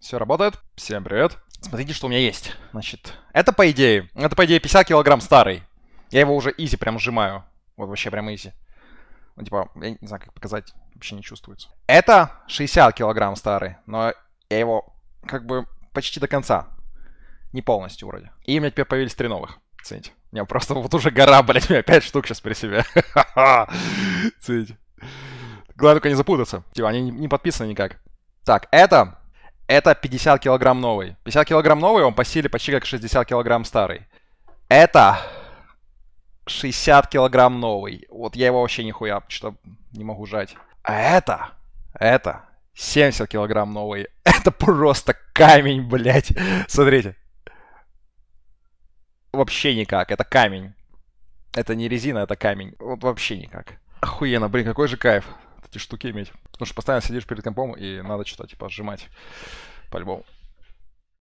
Все работает. Всем привет. Смотрите, что у меня есть. Значит, это по идее, это по идее 50 килограмм старый. Я его уже изи прям сжимаю. Вот вообще прям изи. Ну, типа, я не знаю, как показать, вообще не чувствуется. Это 60 килограмм старый, но я его как бы почти до конца. Не полностью вроде. И у меня теперь появились три новых. Цените. У меня просто вот уже гора, блядь, у меня 5 штук сейчас при себе. Цените. Главное только не запутаться. Типа, они не подписаны никак. Так, это это 50 килограмм новый. 50 килограмм новый, он по силе почти как 60 килограмм старый. Это 60 килограмм новый. Вот я его вообще нихуя что не могу жать. А это, это 70 килограмм новый. Это просто камень, блядь. Смотрите. Вообще никак, это камень. Это не резина, это камень. Вот вообще никак. Охуенно, блин, какой же кайф эти штуки иметь. Потому что постоянно сидишь перед компом и надо что-то, типа, сжимать по-любому.